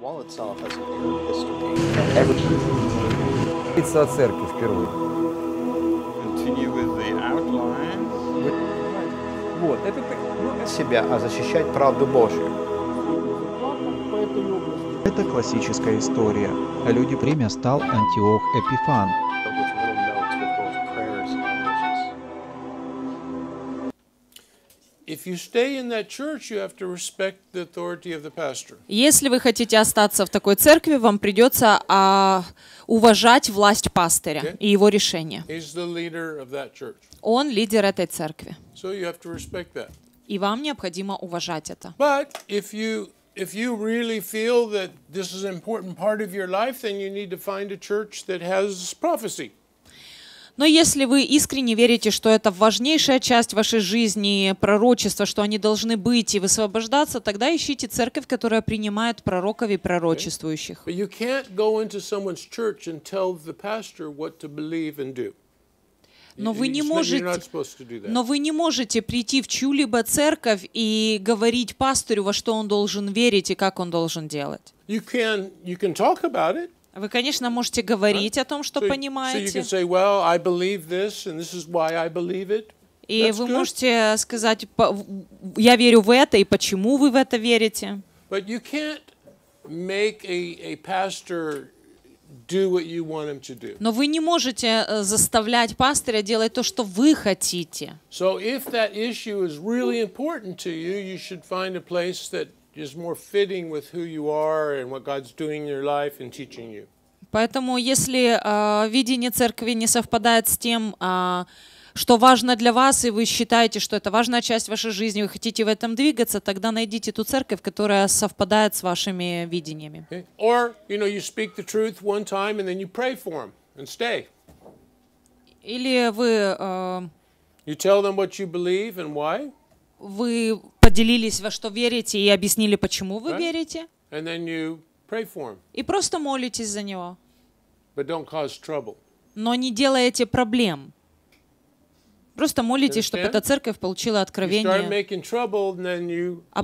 Говорится о церкви впервые. Вот, это ну, себя, а защищать правду Божью. Это классическая история. Люди время стал Антиох Эпифан, Если вы хотите остаться в такой церкви, вам придется а, уважать власть пастыря okay. и его решение. He's the leader of that Он лидер этой церкви. So you have to respect that. И вам необходимо уважать это. But if you If you really feel that this is an important part of your life, then you need to find a church that has prophecy. Но если вы искренне верите, что это важнейшая часть вашей жизни, пророчества, что они должны быть и высвобождаться, тогда ищите церковь, которая принимает пророков и пророчествующих. Но вы, не можете, но вы не можете прийти в чью-либо церковь и говорить пастырю, во что он должен верить и как он должен делать. You can, you can talk about it. Вы, конечно, можете говорить о том, что понимаете. И вы можете сказать, я верю в это и почему вы в это верите. Но вы не можете э, заставлять пастыря делать то, что вы хотите is more fitting with who you are and what God's doing in your life and teaching you. Поэтому, если э, видение церкви не совпадает с тем, э, что важно для вас, и вы считаете, что это важная часть вашей жизни, вы хотите в этом двигаться, тогда найдите ту церковь, которая совпадает с вашими видениями. Or, you know, you speak the truth one time and then you pray for them and stay. Или вы... Э, you tell them what you believe and why вы поделились, во что верите, и объяснили, почему вы верите. И просто молитесь за него. Но не делаете проблем. Просто молитесь, чтобы эта церковь получила откровение. You а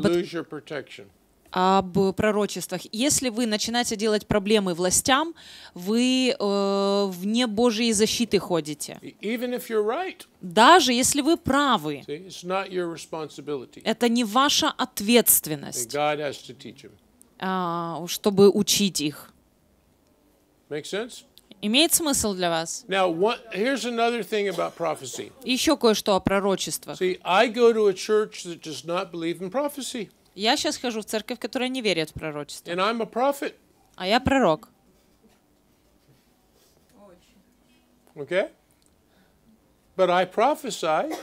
об пророчествах. Если вы начинаете делать проблемы властям, вы э, вне Божьей защиты ходите. E, right, Даже если вы правы, see, это не ваша ответственность, а, чтобы учить их. Имеет смысл для вас? Now, one, Еще кое-что о пророчествах. See, I go to a church that does not believe я сейчас хожу в церковь, которая не верит в пророчество. А я пророк. Okay? But I prophesy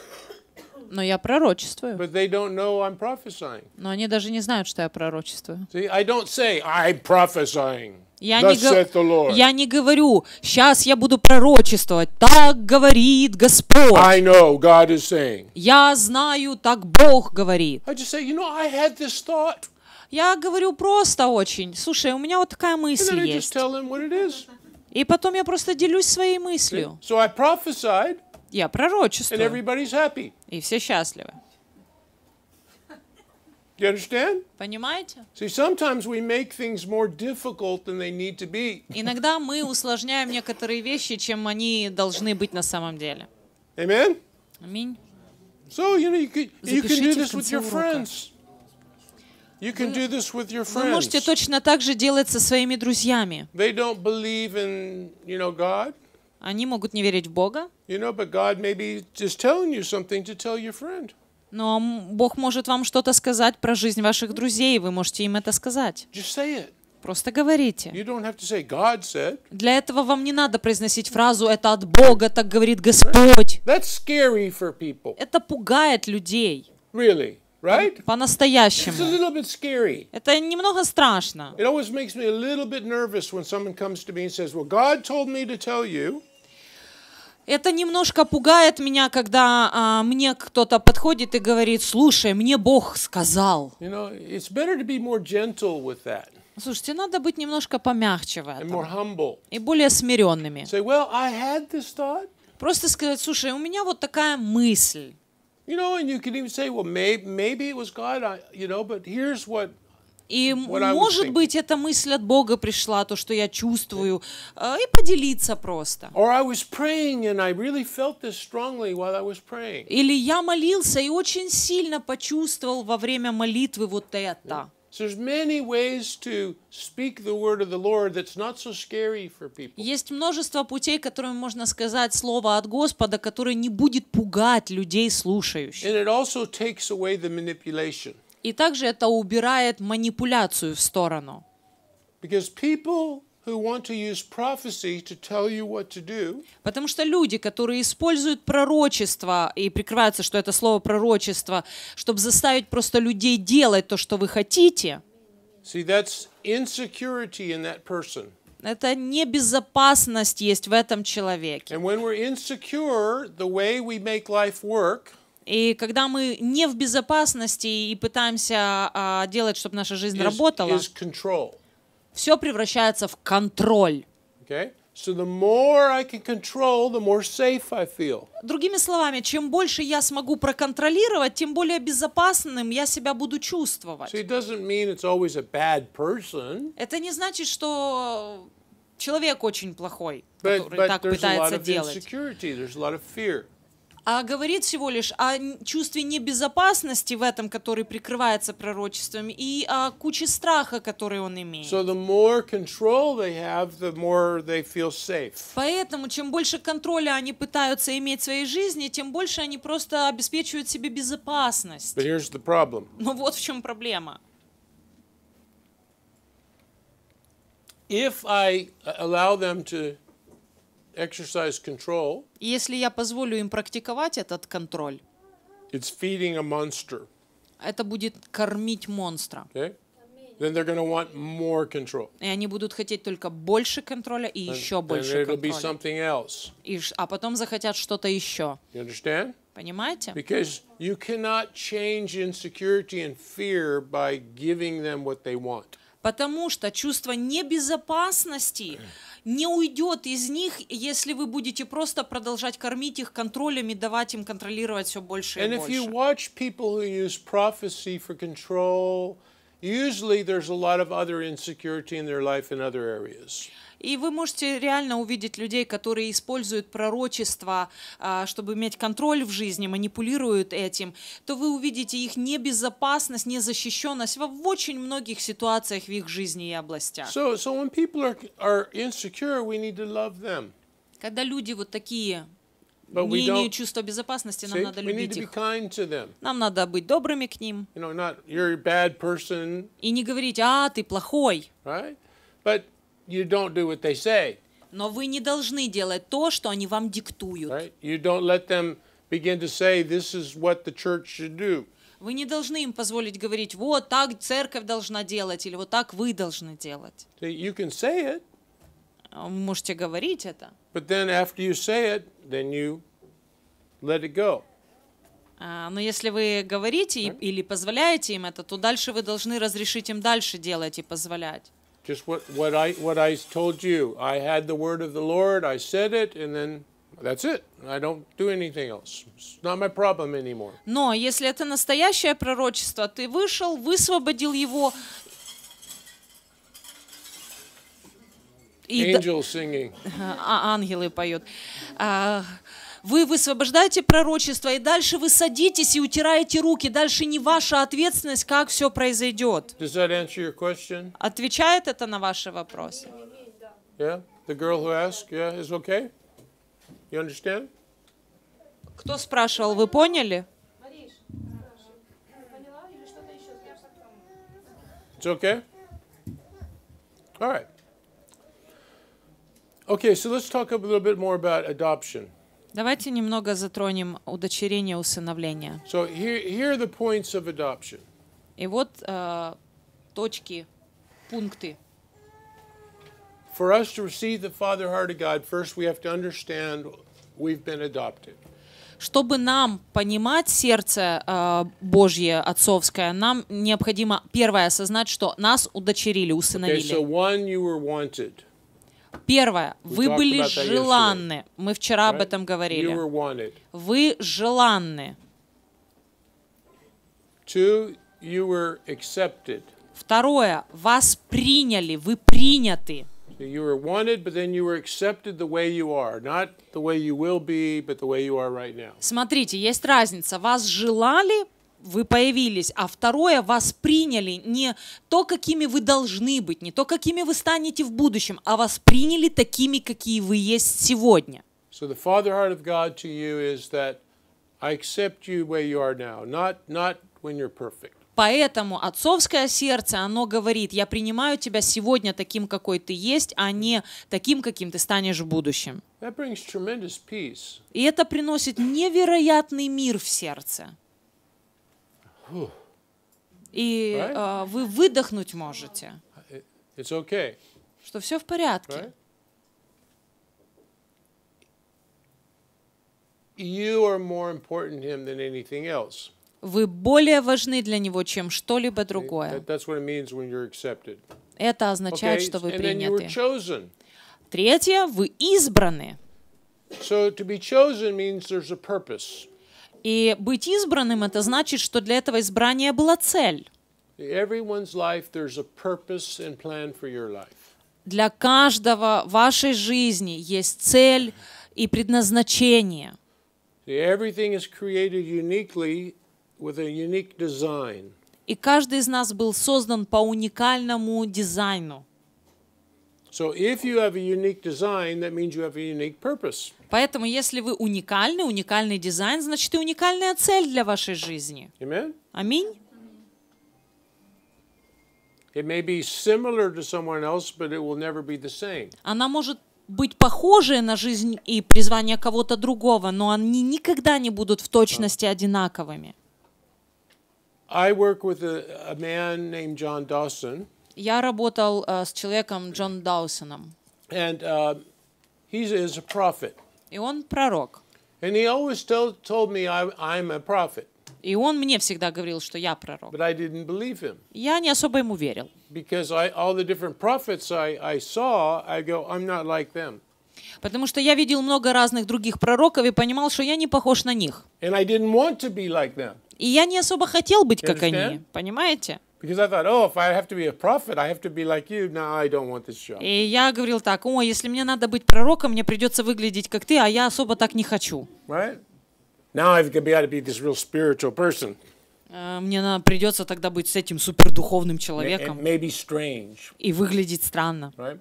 но я пророчествую. But they don't know I'm prophesying. Но они даже не знают, что я пророчествую. See, I don't say I'm prophesying. Я не, го... я не говорю, сейчас я буду пророчествовать. Так говорит Господь. I know God is saying. Я знаю, так Бог говорит. I just say, you know, I had this thought. Я говорю просто очень. Слушай, у меня вот такая мысль And then I just tell them what it is. И потом я просто делюсь своей мыслью. So I prophesied. Я пророчествую. И все счастливы. You understand? Понимаете? See, sometimes we make things more difficult than they need to be. Иногда мы усложняем некоторые вещи, чем они должны быть на самом деле. Amen. Аминь. So you know you can you can do this with your friends. You can do this with your friends. Вы можете точно так же делать со своими друзьями. They don't believe in, you know, God. Они могут не верить в Бога. You know, but God may be just telling you something to tell your friend. Но Бог может вам что-то сказать про жизнь ваших друзей, и вы можете им это сказать. Просто говорите. Для этого вам не надо произносить фразу «это от Бога, так говорит Господь». Это пугает людей. Really, right? По-настоящему. Это немного страшно. It always makes me a little bit nervous when someone comes to me and says, well, God told me to это немножко пугает меня, когда а, мне кто-то подходит и говорит, слушай, мне Бог сказал. You know, Слушайте, надо быть немножко помягче в этом. И более смиренными. Say, well, Просто сказать, слушай, у меня вот такая мысль. You know, and you can even say, well, maybe, maybe it was God, you know, but here's what и What может быть эта мысль от Бога пришла, то, что я чувствую, yeah. Э, и поделиться просто. Really Или я молился и очень сильно почувствовал во время молитвы вот это. Yeah. Есть множество путей, которыми можно сказать слово от Господа, которое не будет пугать людей слушающих. И также это убирает манипуляцию в сторону. Потому что люди, которые используют пророчество и прикрываются, что это слово пророчество, чтобы заставить просто людей делать то, что вы хотите, See, that's insecurity in that person. Это небезопасность есть в этом человеке. And when we're insecure, the way we make life work, и когда мы не в безопасности и пытаемся а, делать, чтобы наша жизнь is, работала, is все превращается в контроль. Другими словами, чем больше я смогу проконтролировать, тем более безопасным я себя буду чувствовать. So it mean it's a bad Это не значит, что человек очень плохой, but, который but так пытается делать а говорит всего лишь о чувстве небезопасности в этом, который прикрывается пророчествами, и о куче страха, который он имеет. Поэтому чем больше контроля они пытаются иметь в своей жизни, тем больше они просто обеспечивают себе безопасность. Но вот в чем проблема. If I uh, allow them to exercise control, если я позволю им практиковать этот контроль, it's feeding a monster. это будет кормить монстра. Okay? Then they're going to want more control. И они будут хотеть только больше контроля и еще and, больше and контроля. Be something else. И, а потом захотят что-то еще. You understand? Понимаете? Because you cannot change insecurity and fear by giving them what they want потому что чувство небезопасности не уйдет из них, если вы будете просто продолжать кормить их контролями, давать им контролировать все больше и больше. Usually there's a lot of other insecurity in their life in other areas. И вы можете реально увидеть людей, которые используют пророчество, а, чтобы иметь контроль в жизни, манипулируют этим, то вы увидите их небезопасность, незащищенность в очень многих ситуациях в их жизни и областях. So, so when people are, are insecure, we need to love them. Когда люди вот такие But не имеют чувства безопасности, нам see, надо любить их. Нам надо быть добрыми к ним. You know, not, И не говорить, а, ты плохой. Right? you don't do what they say. Но вы не должны делать то, что они вам диктуют. Right? You don't let them begin to say this is what the church should do. Вы не должны им позволить говорить, вот так церковь должна делать, или вот так вы должны делать. You can say it, а, вы можете говорить это. But then after you say it, then you let it go. А, но если вы говорите right? или позволяете им это, то дальше вы должны разрешить им дальше делать и позволять. Just what, what, I, what I told you. I had the word of the Lord, I said it, and then That's it. I don't do anything else. It's not my problem anymore. Но если это настоящее пророчество, ты вышел, высвободил его. Angel singing. ангелы поют. А, вы высвобождаете пророчество, и дальше вы садитесь и утираете руки. Дальше не ваша ответственность, как все произойдет. Отвечает это на ваши вопросы? Кто спрашивал, вы поняли? It's okay? All right. Okay, so let's talk a little bit more about adoption. Давайте немного затронем удочерение, усыновление. So here, here are the points of adoption. И вот э, точки, пункты. For us to receive the Father heart of God, first we have to understand we've been adopted. Чтобы нам понимать сердце э, Божье, отцовское, нам необходимо первое осознать, что нас удочерили, усыновили. Okay, so one, you were wanted. Первое. Вы были желанны. Мы вчера об этом говорили. Вы желанны. Второе. Вас приняли. Вы приняты. Смотрите, есть разница. Вас желали, вы появились, а второе, вас приняли не то, какими вы должны быть, не то, какими вы станете в будущем, а вас приняли такими, какие вы есть сегодня. So the father heart of God to you is that I accept you where you are now, not, not when you're perfect. Поэтому отцовское сердце, оно говорит, я принимаю тебя сегодня таким, какой ты есть, а не таким, каким ты станешь в будущем. И это приносит невероятный мир в сердце. И right? А, вы выдохнуть можете. It's okay. Что все в порядке. Right? You are more important him than anything else. Вы более важны для него, чем что-либо другое. Это означает, что вы приняты. Третье, вы избраны. So to be chosen means there's a purpose. И быть избранным это значит, что для этого избрания была цель. Для каждого вашей жизни есть цель и предназначение. И каждый из нас был создан по уникальному дизайну. Поэтому, если вы уникальны, уникальный дизайн, значит и уникальная цель для вашей жизни. Аминь. Она может быть похожие на жизнь и призвание кого-то другого, но они никогда не будут в точности одинаковыми. I work with a, a man named John Dawson. Я работал uh, с человеком Джон Даусоном. And uh, he is a prophet. И он пророк. And he always told, told me I, I'm a prophet. И он мне всегда говорил, что я пророк. But I didn't believe him. Я не особо ему верил. Because I, all the different prophets I, I saw, I go, I'm not like them. Потому что я видел много разных других пророков и понимал, что я не похож на них. And I didn't want to be like them. И я не особо хотел быть как они, понимаете? Because I thought, oh, if I have to be a prophet, I have to be like you. Now I don't want this job. И я говорил так, о, если мне надо быть пророком, мне придется выглядеть как ты, а я особо так не хочу. Right? Now I've got to be this real spiritual person. А, мне надо, придется тогда быть с этим супердуховным человеком. И выглядеть странно. Right?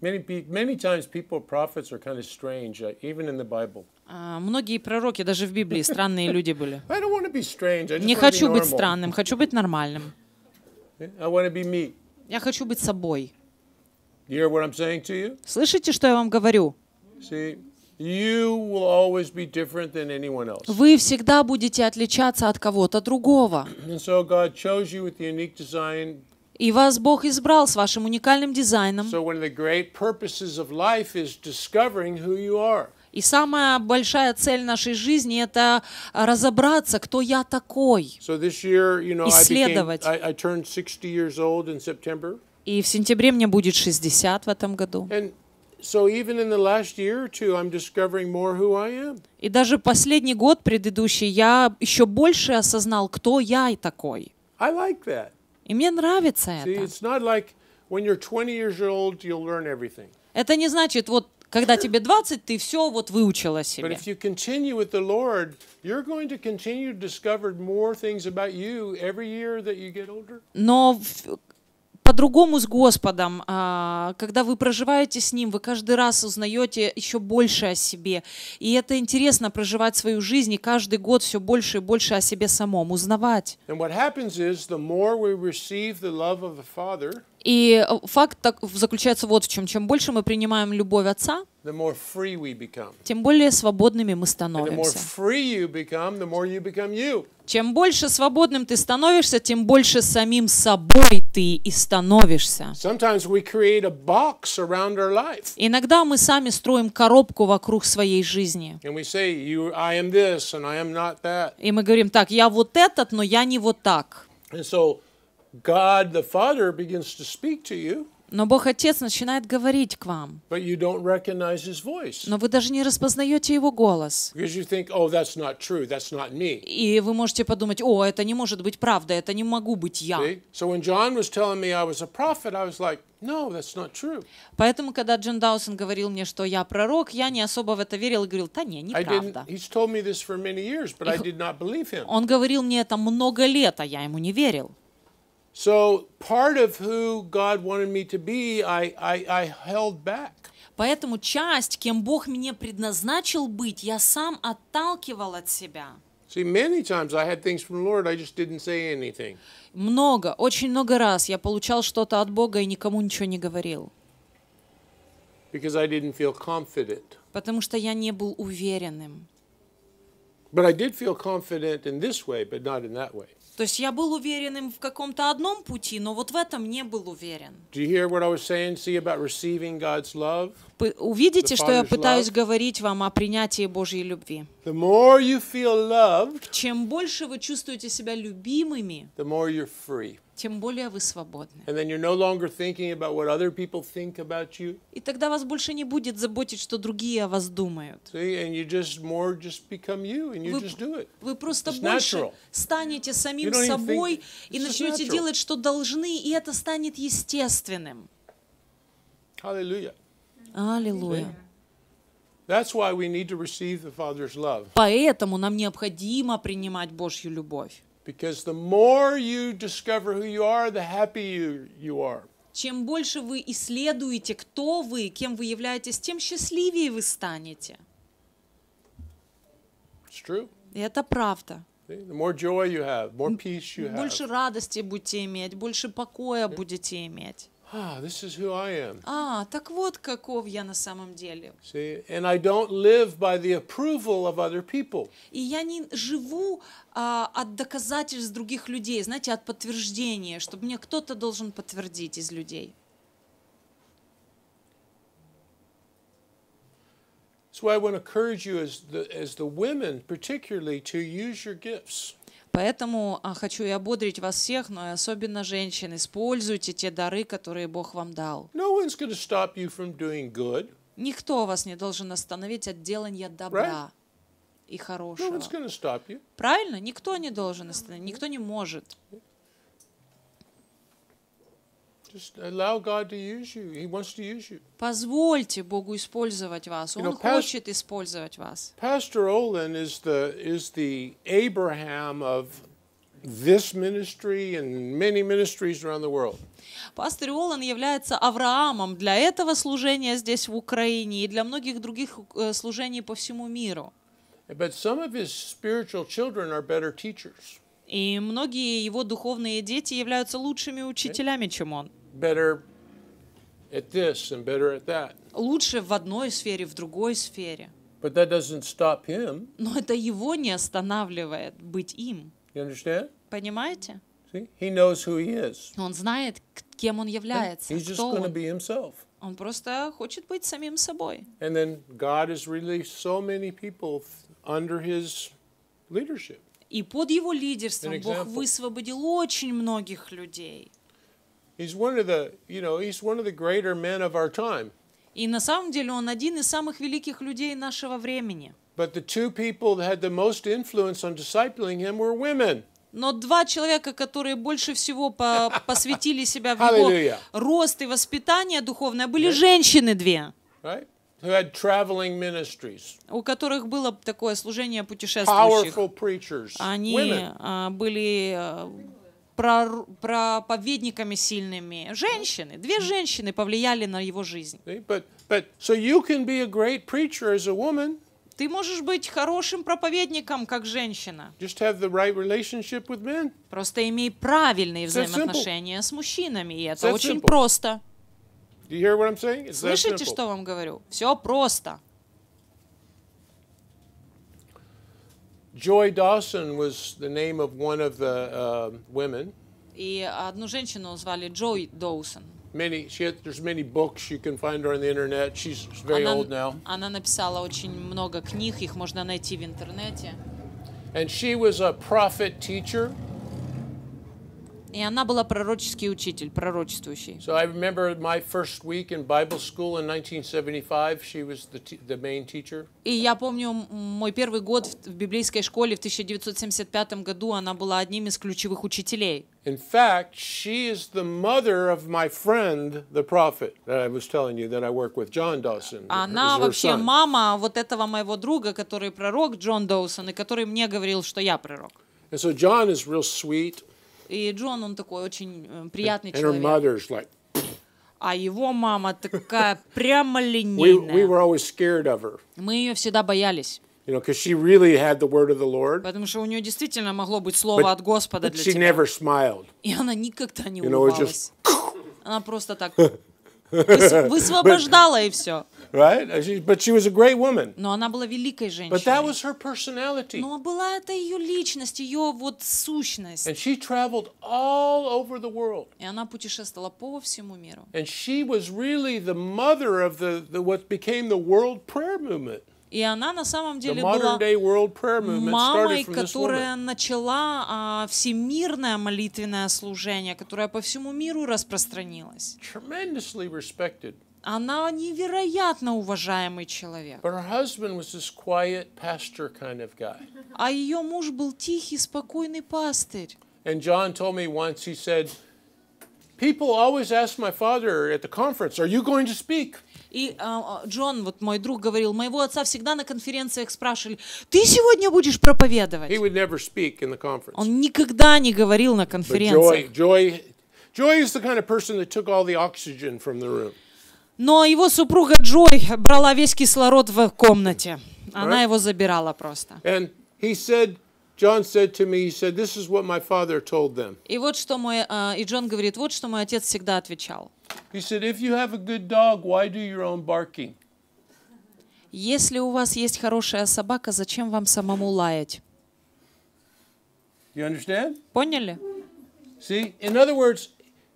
Many, many times people, prophets are kind of strange, uh, even in the Bible. А, многие пророки даже в Библии странные люди были. Не хочу быть странным, хочу быть нормальным. I want to be me. Я хочу быть собой. You hear what I'm saying to you? Слышите, что я вам говорю? See, you will always be different than anyone else. Вы всегда будете отличаться от кого-то другого. And so God chose you with the unique design и вас Бог избрал с вашим уникальным дизайном. So и самая большая цель нашей жизни – это разобраться, кто я такой, so year, you know, исследовать. I became, I, I И в сентябре мне будет 60 в этом году. two, И даже последний год предыдущий я еще больше осознал, кто я и такой. I like that. И мне нравится See, это. It's not like when you're 20 years old, you'll learn everything. Это не значит, вот когда тебе 20, ты все вот выучила себе. Но по-другому с Господом, а, когда вы проживаете с Ним, вы каждый раз узнаете еще больше о себе. И это интересно проживать свою жизнь и каждый год все больше и больше о себе самом узнавать. И э, факт так заключается вот в чем. Чем больше мы принимаем любовь Отца, тем более свободными мы становимся. Чем больше свободным ты становишься, тем больше самим собой ты и становишься. Иногда мы сами строим коробку вокруг своей жизни. И мы говорим так, я вот этот, но я не вот так. God the Father begins to speak to you. Но Бог Отец начинает говорить к вам. Но вы даже не распознаете Его голос. Think, oh, that's not И вы можете подумать, о, это не может быть правда, это не могу быть я. Поэтому, когда Джон Даусен говорил мне, что я пророк, я не особо в это верил и говорил, да не, неправда. Он говорил мне это много лет, а я ему не верил. So part of who God wanted me to be, I, I, I held back. Поэтому часть, кем Бог мне предназначил быть, я сам отталкивал от себя. See, many times I had things from the Lord, I just didn't say anything. Много, очень много раз я получал что-то от Бога и никому ничего не говорил. Because I didn't feel confident. Потому что я не был уверенным. But I did feel confident in this way, but not in that way. То есть я был уверенным в каком-то одном пути, но вот в этом не был уверен. Увидите, что я пытаюсь говорить вам о принятии Божьей любви. Чем больше вы чувствуете себя любимыми, тем более вы свободны. И тогда вас больше не будет заботить, что другие о вас думают. вы, просто больше станете самим собой и начнете делать, что должны, и это станет естественным. Аллилуйя. Поэтому нам необходимо принимать Божью любовь. Because the more you discover who you are, the happier you are. Чем больше вы исследуете, кто вы, кем вы являетесь, тем счастливее вы станете. It's true. это правда. The more joy you have, more peace you have. Больше радости будете иметь, больше покоя будете иметь. ah, this is who I am. А, так вот каков я на самом деле. See, and I don't live by the approval of other people. И я не живу а, от доказательств других людей, знаете, от подтверждения, чтобы мне кто-то должен подтвердить из людей. That's why I want to encourage you, as the, as the women particularly, to use your gifts. Поэтому а, хочу и ободрить вас всех, но и особенно женщин. Используйте те дары, которые Бог вам дал. Никто вас не должен остановить от делания добра. и хорошего. Правильно? Никто не должен остановить, никто не может. Позвольте Богу использовать вас. Он хочет использовать вас. Pastor Olin is of this ministry and many ministries around the world. Пастор Олан является Авраамом для этого служения здесь в Украине и для многих других э, служений по всему миру. But some of his spiritual children are better teachers. И многие его духовные дети являются лучшими учителями, чем он better at this and better at that. Лучше в одной сфере, в другой сфере. But that doesn't stop him. Но это его не останавливает быть им. You understand? Понимаете? See? He knows who he is. Он знает, кем он является, He's кто just он. Be himself. Он просто хочет быть самим собой. And then God has released so many people under his leadership. И под его лидерством Бог высвободил очень многих людей. He's one of the, you know, he's one of the greater men of our time. И на самом деле он один из самых великих людей нашего времени. But the two people that had the most influence on discipling him were women. Но два человека, которые больше всего по посвятили себя в его рост и воспитание духовное, были right? женщины две. Right? Who had traveling ministries. У которых было такое служение путешествующих. Powerful preachers. Они women. А, были а, проповедниками сильными женщины. Две женщины повлияли на его жизнь. Ты можешь быть хорошим проповедником, как женщина. Just have the right relationship with men. Просто имей правильные взаимоотношения с мужчинами, и это очень simple. просто. Слышите, что вам говорю? Все просто. Joy Dawson was the name of one of the uh, women. И одну женщину звали Many, she had, there's many books you can find her on the internet. She's very она, old now. Она написала очень много книг, их можно найти в интернете. And she was a prophet teacher. И она была пророческий учитель, пророчествующий. So I remember my first week in Bible school in 1975, she was the, the main teacher. И я помню мой первый год в, в библейской школе в 1975 году, она была одним из ключевых учителей. In fact, she is the mother of my friend, the prophet, that I was telling you that I work with, John Dawson. Она вообще мама вот этого моего друга, который пророк Джон Доусон, и который мне говорил, что я пророк. And so John is real sweet. И Джон, он такой очень э, приятный and, человек. And her mother's like, а его мама такая прямо линейная. We, we were of her. Мы ее всегда боялись. You know, she really had the word of the Lord. Потому что у нее действительно могло быть слово but, от Господа but для she тебя. never smiled. И она никогда не you know, улыбалась. Just... Она просто так высвобождала и все right? She, but she was a great woman. Но она была великой женщиной. But that was her personality. Но была это ее личность, ее вот сущность. And she traveled all over the world. И она путешествовала по всему миру. And she was really the mother of the, the what became the world prayer movement. И она на самом деле была мамой, которая начала а, всемирное молитвенное служение, которое по всему миру распространилось. Она невероятно уважаемый человек. А ее муж был тихий, спокойный пастырь. And John told me once, he said, People always ask my father at the conference, are you going to speak? И uh, Джон, вот мой друг, говорил, моего отца всегда на конференциях спрашивали, ты сегодня будешь проповедовать? He would never speak in the conference. Он никогда не говорил на конференциях. But Joy, Joy, Joy is the kind of person that took all the oxygen from the room. Но его супруга Джой брала весь кислород в комнате. Она right? его забирала просто. And he said, John said to me, he said, this is what my father told them. И вот что мой, а, и Джон говорит, вот что мой отец всегда отвечал. He said, if you have a good dog, why do your own barking? Если у вас есть хорошая собака, зачем вам самому лаять? You understand? Поняли? See, in other words,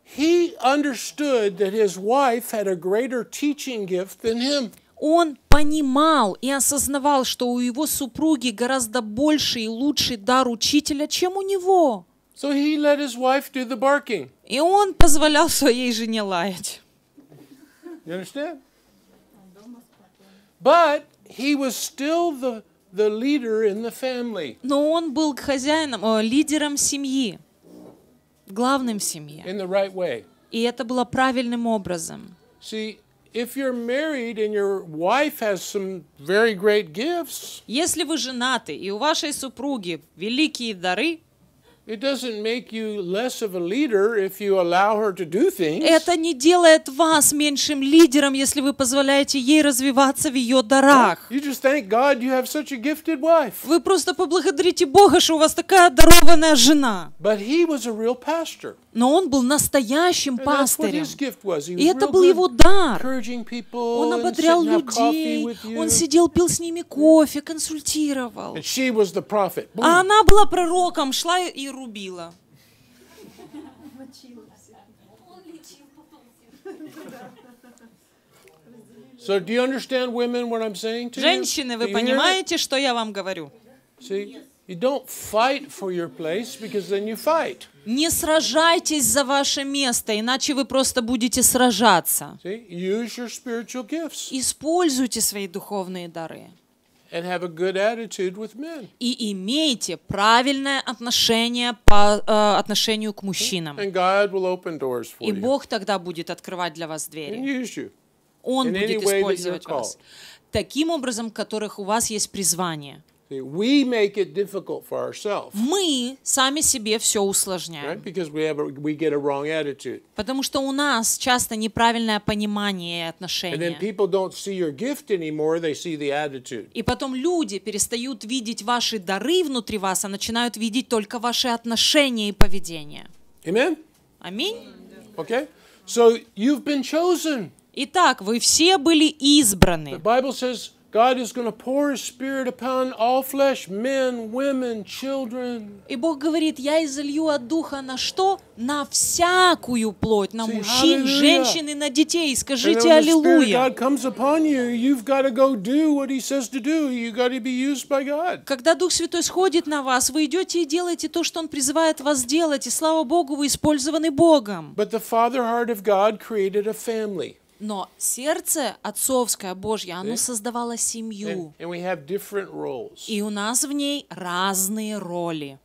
He understood that his wife had a greater teaching gift than him. Он понимал и осознавал, что у его супруги гораздо больше и лучший дар учителя, чем у него. So he let his wife do the barking. И он позволял своей жене лаять. You understand? But he was still the, the leader in the family. Но он был хозяином, лидером семьи главным в семье. In the right way. И это было правильным образом. See, if you're married and your wife has some very great gifts, если вы женаты и у вашей супруги великие дары, It doesn't make you less of a leader if you allow her to do things. Это не делает вас меньшим лидером, если вы позволяете ей развиваться в ее дарах. You just thank God you have such a gifted wife. Вы просто поблагодарите Бога, что у вас такая дарованная жена. But he was a real pastor. Но он был настоящим пастырем. И это был его дар. Он ободрял людей, он сидел, пил с ними кофе, консультировал. А она была пророком, шла и рубила. So do you understand women what I'm saying to you? Женщины, вы понимаете, что я вам говорю? See? Не сражайтесь за ваше место, иначе вы просто будете сражаться. Используйте свои духовные дары. И имейте правильное отношение по э, отношению к мужчинам. И Бог тогда будет открывать для вас двери. Он будет использовать вас таким образом, которых у вас есть призвание. Мы сами себе все усложняем. Потому что у нас часто неправильное понимание и отношения. И потом люди перестают видеть ваши дары внутри вас, а начинают видеть только ваши отношения и поведение. Аминь. Okay? So you've been chosen. Итак, вы все были избраны. The Bible says God is going to pour His Spirit upon all flesh, men, women, children. И Бог говорит, я изолью от Духа на что? На всякую плоть, на See, мужчин, hallelujah. женщин и на детей. Скажите аллилуйя. Когда Дух Святой сходит на вас, вы идете и делаете то, что Он призывает вас делать, и слава Богу, вы использованы Богом. But the father heart of God created a family. Но сердце отцовское, Божье, оно создавало семью. И у нас в ней разные роли.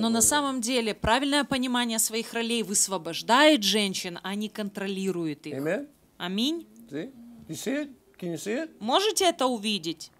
Но на самом деле правильное понимание своих ролей высвобождает женщин, а не контролирует их. Аминь. Можете это увидеть?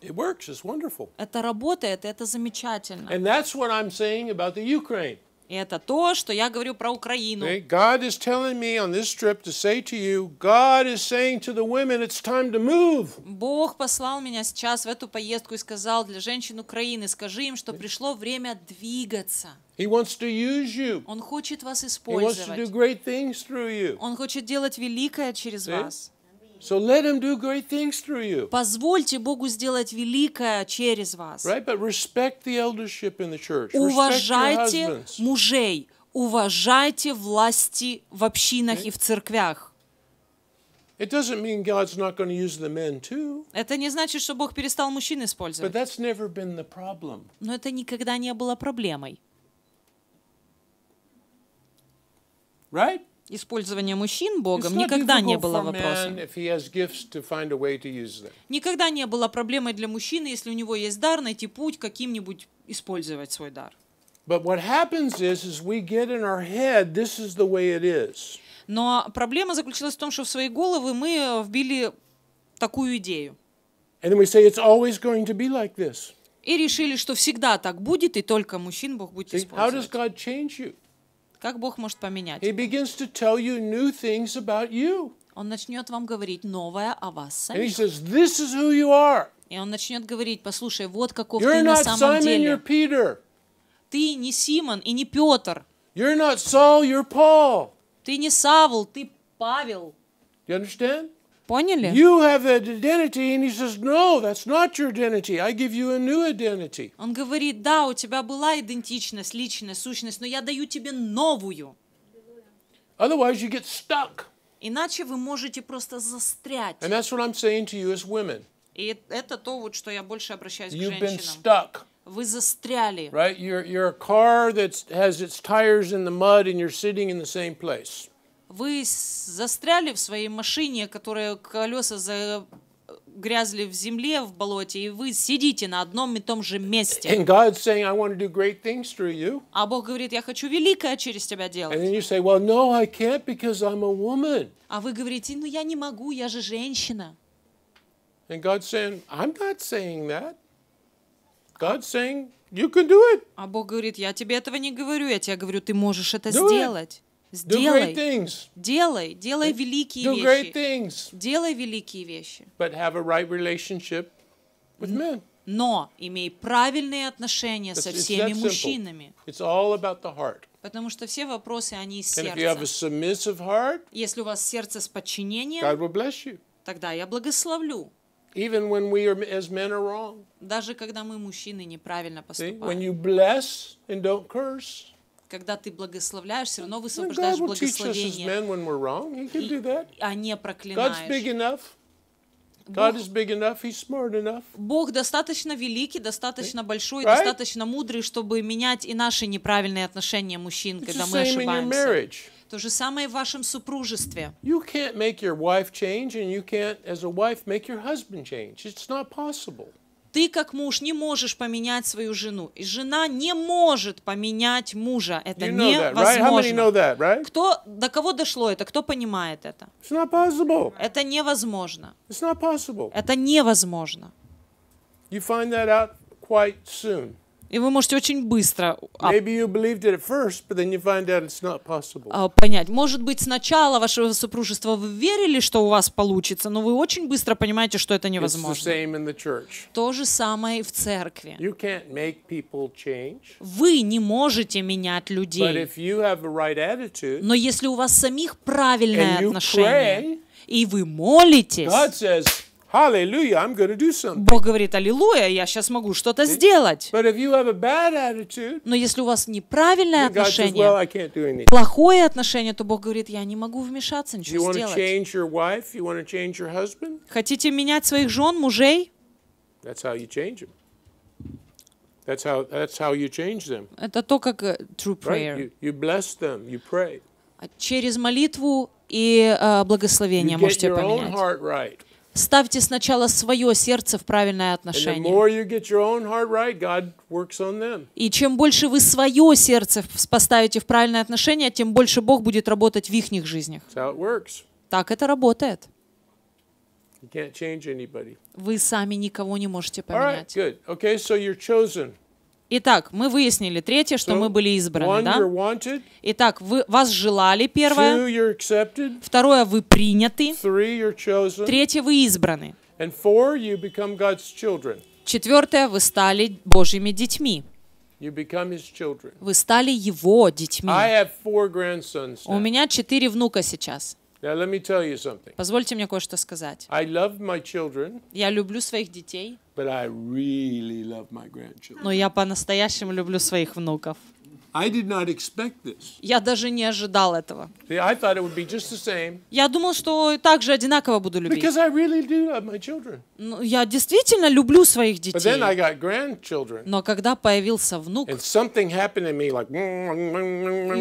It works. It's wonderful. Это работает, это замечательно. And that's what I'm saying about the Ukraine. Это то, что я говорю про Украину. God is telling me on this trip to say to you, God is saying to the women, it's time to move. Бог послал меня сейчас в эту поездку и сказал для женщин Украины, скажи им, что пришло время двигаться. He wants to use you. Он хочет вас использовать. He wants to do great things through you. Он хочет делать великое через See? вас. So let him do great things through you. Позвольте Богу сделать великое через вас. Right, but respect the eldership in the church. Уважайте мужей, уважайте власти в общинах и в церквях. It doesn't mean God's not going to use the men too. Это не значит, что Бог перестал мужчин использовать. But that's never been the problem. Но это никогда не было проблемой. Right? использования мужчин Богом никогда не было вопросом. Никогда не было проблемой для мужчины, если у него есть дар, найти путь каким-нибудь использовать свой дар. Но проблема заключилась в том, что в свои головы мы э, вбили такую идею. And we say, it's going to be like this. И решили, что всегда так будет, и только мужчин Бог будет использовать. How does God you? Как Бог может поменять? He begins to tell you new things about you. Он начнет вам говорить новое о вас самих. And he says, This is who you are. И он начнет говорить, послушай, вот каков you're ты на самом Simon, деле. You're Peter. Ты не Симон и не Петр. You're not Saul, you're Paul. Ты не Савл, ты Павел. You understand? Поняли? You have that identity, and he says, no, that's not your identity. I give you a new identity. Он говорит, да, у тебя была идентичность, личная сущность, но я даю тебе новую. Otherwise, you get stuck. Иначе вы можете просто застрять. And that's what I'm saying to you as women. И это то, вот, что я больше обращаюсь You've к женщинам. Been stuck. Вы застряли. Right? You're, you're a car that has its tires in the mud, and you're sitting in the same place. Вы застряли в своей машине, которая колеса за грязли в земле, в болоте, и вы сидите на одном и том же месте. And God's saying, I want to do great things through you. А Бог говорит, я хочу великое через тебя делать. And then you say, well, no, I can't because I'm a woman. А вы говорите, ну я не могу, я же женщина. And God's saying, I'm not saying that. God's saying, you can do it. А Бог говорит, я тебе этого не говорю, я тебе говорю, ты можешь это do сделать. It. Сделай. Делай, делай великие вещи. Делай великие вещи. Но имей правильные отношения со всеми мужчинами. It's all about the heart. Потому что все вопросы, они из сердца. Если у вас сердце с подчинением, тогда я благословлю. Even when we are, as men are wrong. Даже когда мы, мужчины, неправильно поступаем. See? When you bless and don't curse, когда ты благословляешь, все равно высвобождаешь благословение. И, а не проклинаешь. Бог, достаточно великий, достаточно большой, right? достаточно мудрый, чтобы менять и наши неправильные отношения мужчин, It's когда мы ошибаемся. То же самое в вашем супружестве. You can't make your wife change, and you can't, as a wife, make your husband change. It's not possible. Ты как муж не можешь поменять свою жену, и жена не может поменять мужа. Это you know невозможно. That, right? right? Кто до кого дошло это? Кто понимает это? It's not possible. Это невозможно. It's not possible. Это невозможно. You find that out quite soon. И вы можете очень быстро а, а, понять. Может быть, сначала вашего супружества вы верили, что у вас получится, но вы очень быстро понимаете, что это невозможно. То же самое и в церкви. Вы не можете менять людей. но если у вас самих правильное отношение, и вы молитесь, Бог говорит, аллилуйя, я сейчас могу что-то сделать. Но если у вас неправильное отношение, плохое отношение, то Бог говорит, я не могу вмешаться, ничего сделать. Хотите менять своих жен, мужей? Это то, как э, true prayer. You, bless them, you pray. Через молитву и uh, благословение можете поменять. Ставьте сначала свое сердце в правильное отношение. И чем больше вы свое сердце поставите в правильное отношение, тем больше Бог будет работать в их жизнях. Так это работает. Вы сами никого не можете поменять. Итак, мы выяснили третье, что so, мы были избраны, one, да? Wanted, Итак, вы, вас желали первое. Two, accepted, второе, вы приняты. Three, chosen, третье, вы избраны. And four, you become God's children. Четвертое, вы стали Божьими детьми. You become his children. Вы стали его детьми. I have four grandsons У меня четыре внука сейчас. Now let me tell you something. Позвольте мне кое-что сказать. I love my children. Я люблю своих детей. But I really love my grandchildren. Но я по-настоящему люблю своих внуков. I did not expect this. Я даже не ожидал этого. See, I thought it would be just the same. Я думал, что также одинаково буду любить. Because I really do love my children. Но я действительно люблю своих детей. But then I got grandchildren. Но когда появился внук, and something happened to me, like,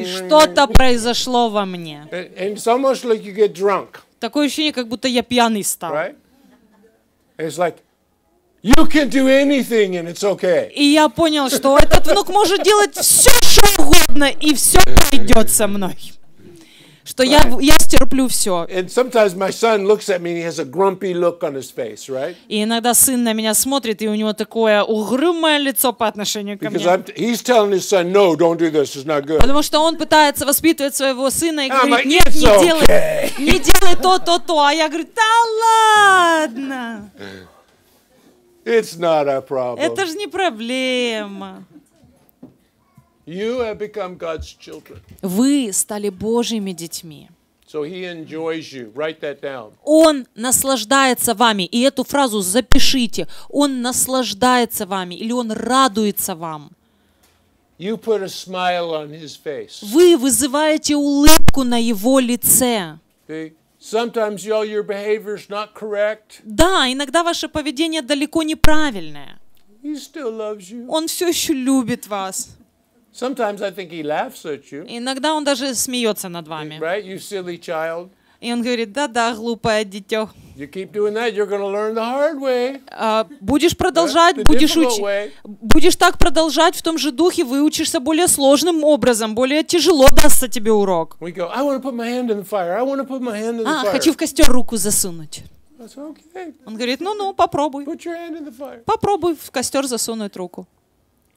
и что-то произошло во мне. And, and it's almost like you get drunk. Такое ощущение, как будто я пьяный стал. Right? It's like, You can do anything and it's okay. И я понял, что этот внук может делать все, что угодно, и все пройдет со мной. Что я, я стерплю все. И иногда сын на меня смотрит, и у него такое угрюмое лицо по отношению ко мне. Потому что он пытается воспитывать своего сына и говорит, нет, не делай, не делай то, то, то. А я говорю, да ладно. It's not a problem. Это же не проблема. You have become God's children. Вы стали Божьими детьми. So he enjoys you. Write that down. Он наслаждается вами. И эту фразу запишите. Он наслаждается вами или он радуется вам. You put a smile on his face. Вы вызываете улыбку на его лице. See? Sometimes y'all your behavior is not correct. Да, иногда ваше поведение далеко неправильное. He still loves you. Он все еще любит вас. Sometimes I think he laughs at you. Иногда он даже смеется над вами. Right, you silly child. И он говорит, да-да, глупое дитё. Будешь продолжать, будешь учить, будешь так продолжать в том же духе, выучишься более сложным образом, более тяжело дастся тебе урок. А, хочу в костер руку засунуть. Он говорит, ну-ну, попробуй. Попробуй в костер засунуть руку.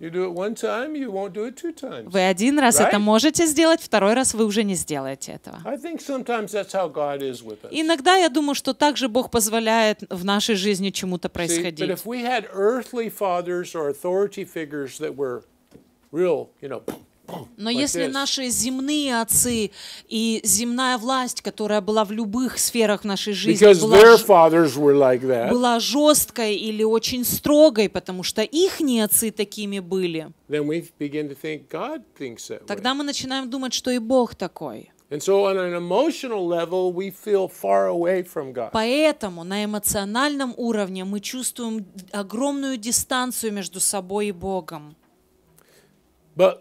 Вы один раз right? это можете сделать, второй раз вы уже не сделаете этого. Иногда я думаю, что также Бог позволяет в нашей жизни чему-то происходить. See, но если наши земные отцы и земная власть, которая была в любых сферах нашей жизни, была, like была жесткой или очень строгой, потому что их не отцы такими были, тогда мы начинаем думать, что и Бог такой. Поэтому на эмоциональном уровне мы чувствуем огромную дистанцию между собой и Богом. But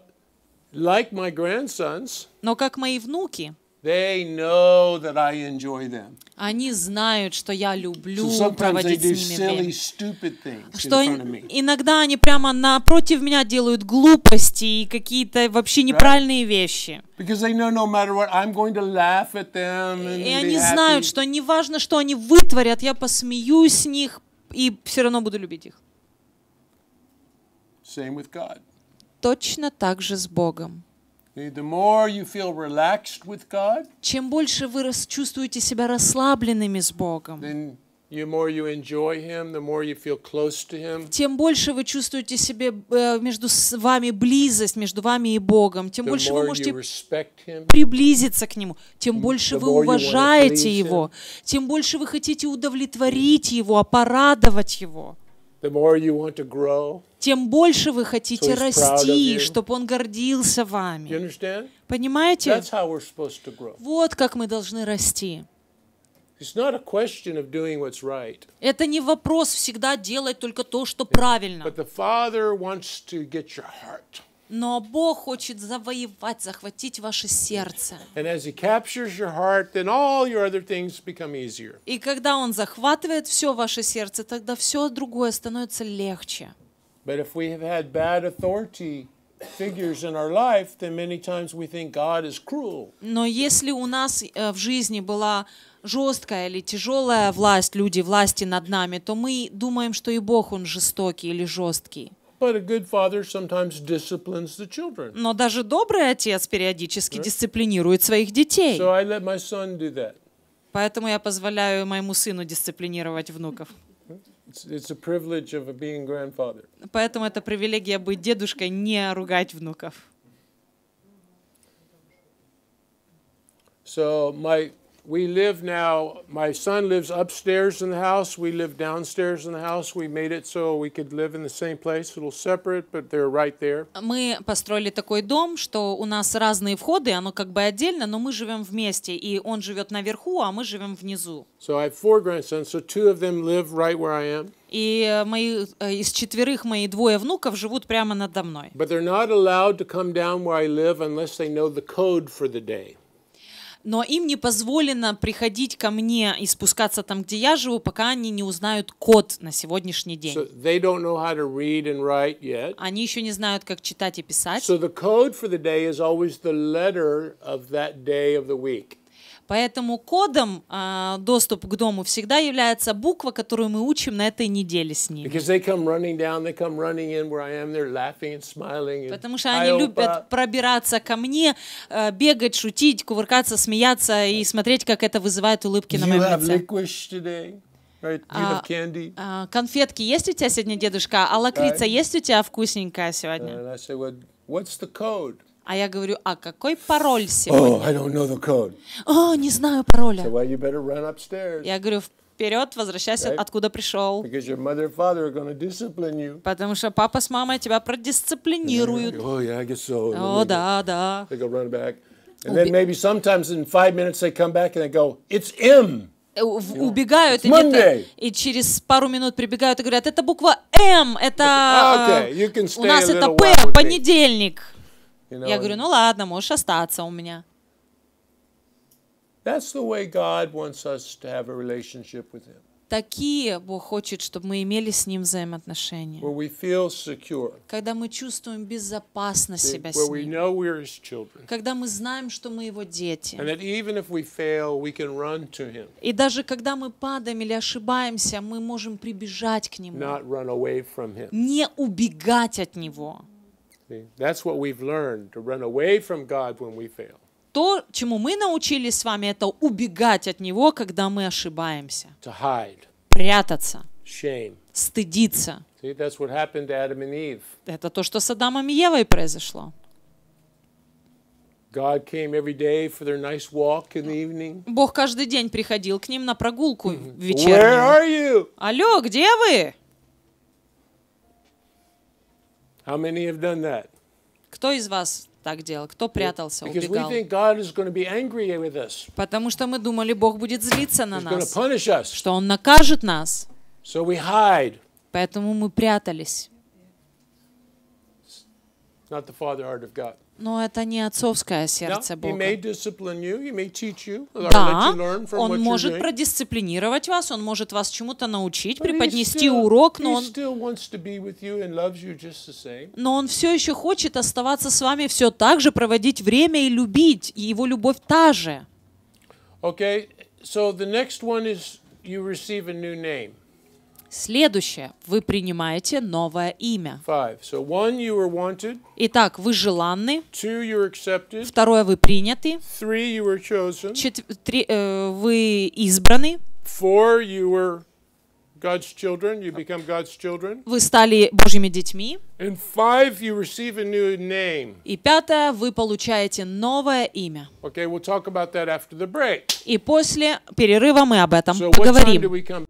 like my grandsons, но как мои внуки, They know that I enjoy them. Они знают, что я люблю so проводить с ними время. Что иногда они прямо напротив меня делают глупости и какие-то вообще неправильные вещи. И они знают, что неважно, что они вытворят, я посмеюсь с них и все равно буду любить их. Same with God точно так же с Богом. Чем больше вы чувствуете себя расслабленными с Богом, тем больше вы чувствуете себе э, между вами близость, между вами и Богом, тем больше вы можете приблизиться к Нему, тем больше вы уважаете Его, тем больше вы хотите удовлетворить Его, порадовать Его тем больше вы хотите расти, чтобы он гордился вами. Понимаете? Вот как мы должны расти. Это не вопрос всегда делать только то, что правильно. Но Бог хочет завоевать, захватить ваше сердце. И когда Он захватывает все ваше сердце, тогда все другое становится легче. Но если у нас э, в жизни была жесткая или тяжелая власть, люди власти над нами, то мы думаем, что и Бог он жестокий или жесткий. Но даже добрый отец периодически дисциплинирует своих детей. Поэтому я позволяю моему сыну дисциплинировать внуков. Поэтому это привилегия быть дедушкой, не ругать внуков. So my we live now, my son lives upstairs in the house. We live downstairs in the house. We made it so we could live in the same place. A little separate, but they're right there. Мы построили такой дом, что у нас разные входы, оно как бы отдельно, но мы живем вместе. И он живет наверху, а мы живем внизу. So I have four grandsons, so two of them live right where I am. И э, мои, э, из четверых мои двое внуков живут прямо надо мной. But they're not allowed to come down where I live unless they know the code for the day. но им не позволено приходить ко мне и спускаться там, где я живу, пока они не узнают код на сегодняшний день. So они еще не знают, как читать и писать. So the code for the day is always the letter of that day of the week. Поэтому кодом а, доступ к дому всегда является буква, которую мы учим на этой неделе с ними. Потому что они любят пробираться ко мне, э, бегать, шутить, кувыркаться, смеяться и смотреть, как это вызывает улыбки на моем лице. Right? А, а, конфетки есть у тебя сегодня, дедушка? А лакрица right? есть у тебя вкусненькая сегодня? And I said, well, what's the code? А я говорю, а какой пароль oh, сегодня? Oh, О, не знаю пароля. So, well, you run Я говорю, вперед, возвращайся, right? откуда пришел. Потому что папа с мамой тебя продисциплинируют. О, oh, yeah, so. oh, да, да. Убегают, и через пару минут прибегают и говорят, это буква М, это у нас это П, понедельник. Я говорю, ну ладно, можешь остаться у меня. Такие Бог хочет, чтобы мы имели с Ним взаимоотношения. Когда мы чувствуем безопасно себя с Ним. Когда мы знаем, что мы Его дети. И даже когда мы падаем или ошибаемся, мы можем прибежать к Нему. Не убегать от Него. То, чему мы научились с вами, это убегать от Него, когда мы ошибаемся. Прятаться. Стыдиться. Это то, что с Адамом и Евой произошло. Бог каждый день приходил к ним на прогулку вечернюю. Алло, где вы? How many have done that? Кто из вас так делал? Кто прятался, убегал? Потому что мы думали, Бог будет злиться на нас, что Он накажет нас. Поэтому мы прятались. Not the heart of God но это не отцовское сердце Бога. Да, он может продисциплинировать вас, он может вас чему-то научить, преподнести урок, но он... Но он все еще хочет оставаться с вами все так же, проводить время и любить, и его любовь та же. Okay, so the next one is you receive a new name. Следующее. Вы принимаете новое имя. Итак, вы желанны. Второе, вы приняты. Три, э, вы избраны. God's children, you become God's children. Вы стали Божьими детьми. And five, you receive a new name. И пятое, вы получаете новое имя. Okay, we'll talk about that after the break. И после перерыва мы об этом so поговорим.